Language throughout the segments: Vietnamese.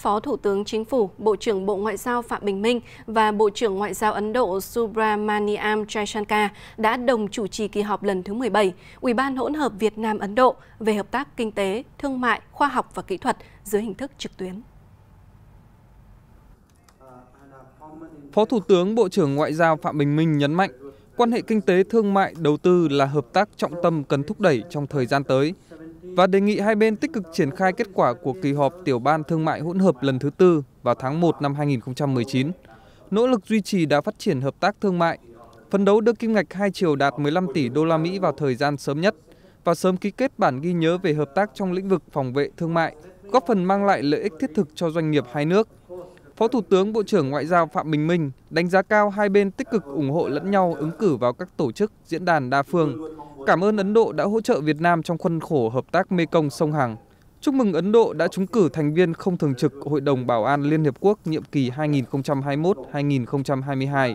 Phó Thủ tướng Chính phủ, Bộ trưởng Bộ Ngoại giao Phạm Bình Minh và Bộ trưởng Ngoại giao Ấn Độ Subramaniam Jaishankar đã đồng chủ trì kỳ họp lần thứ 17 Ủy ban hỗn hợp Việt Nam Ấn Độ về hợp tác kinh tế, thương mại, khoa học và kỹ thuật dưới hình thức trực tuyến. Phó Thủ tướng Bộ trưởng Ngoại giao Phạm Bình Minh nhấn mạnh, quan hệ kinh tế thương mại đầu tư là hợp tác trọng tâm cần thúc đẩy trong thời gian tới và đề nghị hai bên tích cực triển khai kết quả của kỳ họp tiểu ban thương mại hỗn hợp lần thứ tư vào tháng 1 năm 2019, nỗ lực duy trì đã phát triển hợp tác thương mại, phấn đấu đưa kim ngạch hai chiều đạt 15 tỷ đô la Mỹ vào thời gian sớm nhất và sớm ký kết bản ghi nhớ về hợp tác trong lĩnh vực phòng vệ thương mại, góp phần mang lại lợi ích thiết thực cho doanh nghiệp hai nước. Phó Thủ tướng Bộ trưởng Ngoại giao Phạm Bình Minh đánh giá cao hai bên tích cực ủng hộ lẫn nhau ứng cử vào các tổ chức, diễn đàn đa phương, Cảm ơn Ấn Độ đã hỗ trợ Việt Nam trong khuôn khổ hợp tác Mekong sông Hằng. Chúc mừng Ấn Độ đã trúng cử thành viên không thường trực Hội đồng Bảo an Liên Hiệp Quốc nhiệm kỳ 2021-2022.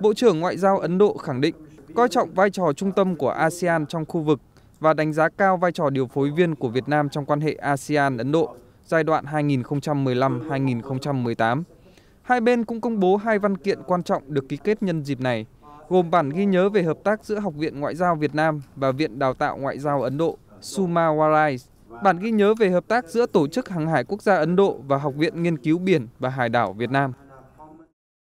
Bộ trưởng Ngoại giao Ấn Độ khẳng định coi trọng vai trò trung tâm của ASEAN trong khu vực và đánh giá cao vai trò điều phối viên của Việt Nam trong quan hệ ASEAN-Ấn Độ giai đoạn 2015-2018. Hai bên cũng công bố hai văn kiện quan trọng được ký kết nhân dịp này – gồm bản ghi nhớ về hợp tác giữa Học viện Ngoại giao Việt Nam và Viện Đào tạo Ngoại giao Ấn Độ Sumawarai, bản ghi nhớ về hợp tác giữa Tổ chức Hàng hải Quốc gia Ấn Độ và Học viện Nghiên cứu Biển và Hải đảo Việt Nam.